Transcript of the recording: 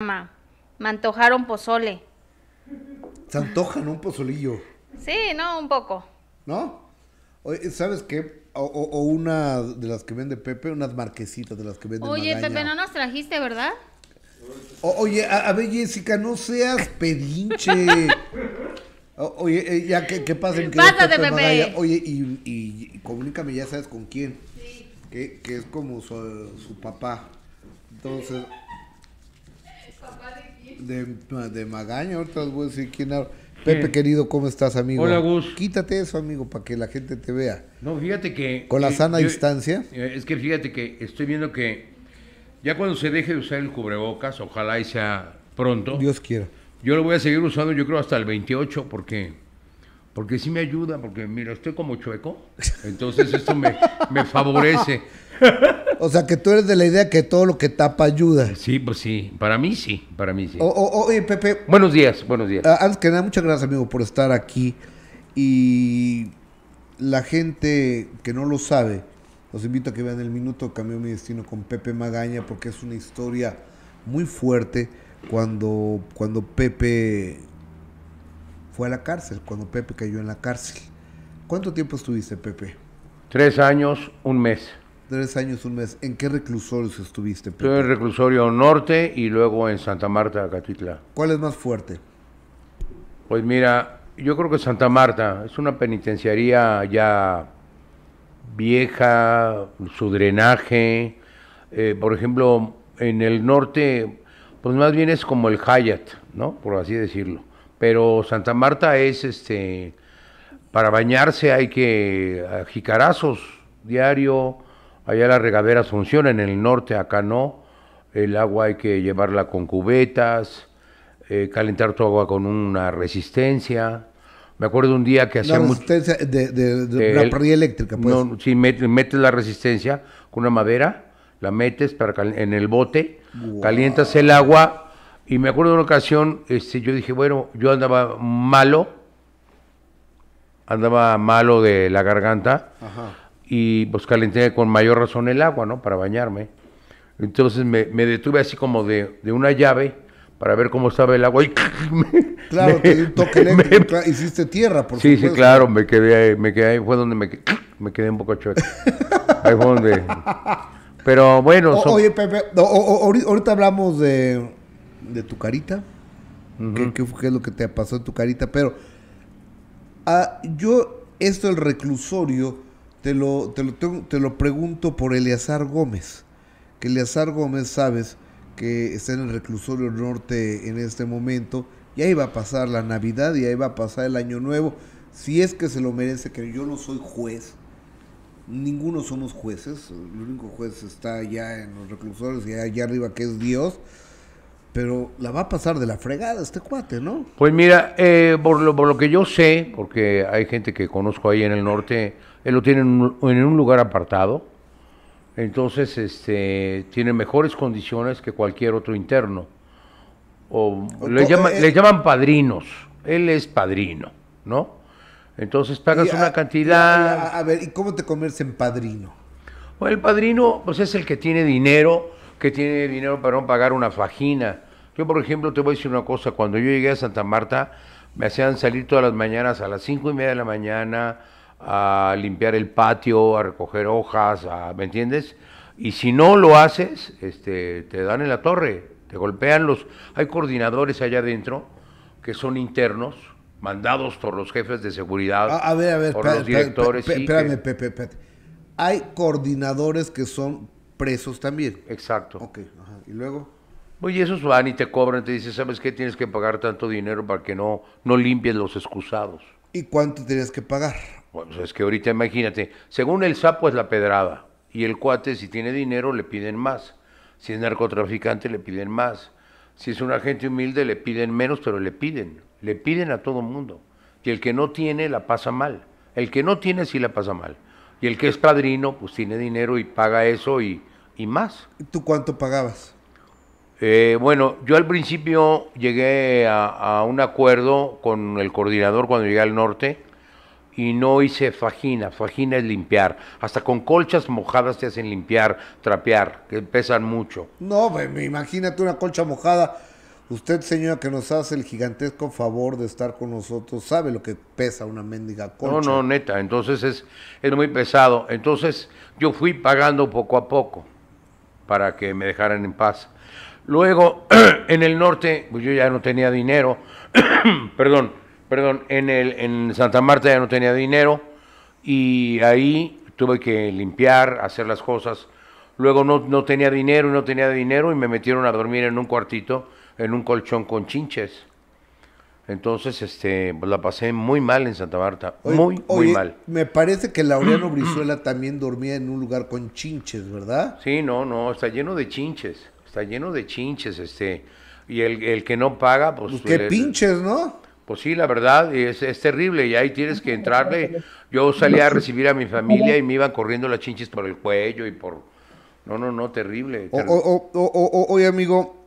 mamá. Me antojaron pozole. Se antojan un pozolillo. Sí, no, un poco. ¿No? Oye, ¿Sabes qué? O, o, una de las que vende Pepe, unas marquesitas de las que vende Oye, Pepe, no nos trajiste, ¿verdad? oye, a, ver, Jessica, no seas pedinche. oye, eh, ya que, que pasen. Que Pásate, Pepe. Oye, y, comunícame, ya sabes con quién. Sí. Que, que es como su, su papá. Entonces, de, de magaño ahorita voy a decir quién Pepe querido, ¿cómo estás, amigo? Hola, Gus. Quítate eso, amigo, para que la gente te vea. No, fíjate que. Con la eh, sana distancia. Eh, es que fíjate que estoy viendo que ya cuando se deje de usar el cubrebocas, ojalá y sea pronto. Dios quiera. Yo lo voy a seguir usando, yo creo, hasta el 28, porque. Porque sí me ayuda, porque mira, estoy como chueco, entonces esto me, me favorece. O sea, que tú eres de la idea que todo lo que tapa ayuda. Sí, pues sí. Para mí sí. Para mí sí. oye, Pepe. Buenos días, buenos días. Ah, antes que nada, muchas gracias, amigo, por estar aquí. Y la gente que no lo sabe, los invito a que vean el minuto Cambió mi destino con Pepe Magaña, porque es una historia muy fuerte cuando, cuando Pepe fue a la cárcel, cuando Pepe cayó en la cárcel. ¿Cuánto tiempo estuviste, Pepe? Tres años, un mes. Tres años, un mes. ¿En qué reclusorios estuviste? en el reclusorio norte y luego en Santa Marta, Catuitla. ¿Cuál es más fuerte? Pues mira, yo creo que Santa Marta es una penitenciaría ya vieja, su drenaje. Eh, por ejemplo, en el norte, pues más bien es como el Hayat, ¿no? Por así decirlo. Pero Santa Marta es este. Para bañarse hay que jicarazos diario Allá las regaderas funcionan, en el norte acá no. El agua hay que llevarla con cubetas, eh, calentar tu agua con una resistencia. Me acuerdo un día que hacía mucho... de, eh, la eléctrica, pues. No, sí, metes la resistencia con una madera, la metes para en el bote, calientas el agua. Y me acuerdo de una ocasión, este, yo dije, bueno, yo andaba malo, andaba malo de la garganta. Ajá y pues calenté con mayor razón el agua, ¿no? Para bañarme. Entonces me, detuve así como de, de, una llave para ver cómo estaba el agua. Y claro, te di un toque eléctrico, hiciste tierra, por sí, Sí, sí, claro, me quedé ahí, me quedé fue donde me, quedé, me quedé un poco chueco. ahí fue donde... Pero bueno... Oye, Pepe, ahorita hablamos de, de tu carita, ¿Qué, es lo que te pasó en tu carita, pero ah, yo, esto del reclusorio te lo, te lo pregunto por Eleazar Gómez, que Eleazar Gómez, sabes, que está en el reclusorio norte en este momento, y ahí va a pasar la Navidad y ahí va a pasar el Año Nuevo, si es que se lo merece, que yo no soy juez, ninguno somos jueces, el único juez está allá en los reclusorios y allá arriba que es Dios, pero la va a pasar de la fregada este cuate, ¿no? Pues mira, eh, por, lo, que yo sé, porque hay gente que conozco ahí en el norte, él lo tiene en un, lugar apartado, entonces este, tiene mejores condiciones que cualquier otro interno. O, le, llaman padrinos, él es padrino, ¿no? Entonces pagas una cantidad... A, ver, ¿y cómo te conviertes en padrino? Bueno, el padrino pues es el que tiene dinero, que tiene dinero para pagar una fajina yo, por ejemplo, te voy a decir una cosa, cuando yo llegué a Santa Marta, me hacían salir todas las mañanas a las cinco y media de la mañana a limpiar el patio, a recoger hojas, ¿me entiendes? Y si no lo haces, este, te dan en la torre, te golpean los... Hay coordinadores allá adentro que son internos, mandados por los jefes de seguridad, por los directores. Espérame, Hay coordinadores que son presos también. Exacto. Ok, ajá. ¿y luego? Oye, esos van y te cobran, te dicen, ¿sabes qué? Tienes que pagar tanto dinero para que no, no limpies los excusados. ¿Y cuánto tienes que pagar? Bueno, es que ahorita imagínate, según el sapo es la pedrada, y el cuate si tiene dinero le piden más, si es narcotraficante le piden más, si es un agente humilde le piden menos, pero le piden, le piden a todo mundo. Y el que no tiene la pasa mal, el que no tiene sí la pasa mal. Y el que es padrino, pues tiene dinero y paga eso y, y más. ¿Tú cuánto pagabas? Eh, bueno, yo al principio llegué a, un acuerdo con el coordinador cuando llegué al norte y no hice fajina. Fajina es limpiar. Hasta con colchas mojadas te hacen limpiar, trapear, que pesan mucho. No, me, imagínate una colcha mojada. Usted, señora, que nos hace el gigantesco favor de estar con nosotros, sabe lo que pesa una mendiga colcha. No, no, neta. Entonces es, es muy pesado. Entonces yo fui pagando poco a poco para que me dejaran en paz. Luego, en el norte, pues yo ya no tenía dinero, perdón, perdón, en, el, en Santa Marta ya no tenía dinero y ahí tuve que limpiar, hacer las cosas. Luego no, tenía dinero y no tenía dinero y me metieron a dormir en un cuartito, en un colchón con chinches. Entonces, este, pues la pasé muy mal en Santa Marta, muy, muy mal. Me parece que Laureano Brizuela también dormía en un lugar con chinches, ¿verdad? Sí, no, no, está lleno de chinches. Está lleno de chinches, este. Y el, que no paga, pues. pues qué pinches, ¿no? Pues sí, la verdad, es, es terrible. Y ahí tienes que entrarle. Yo salía a recibir a mi familia y me iban corriendo las chinches por el cuello y por. No, no, no, terrible. oye, amigo.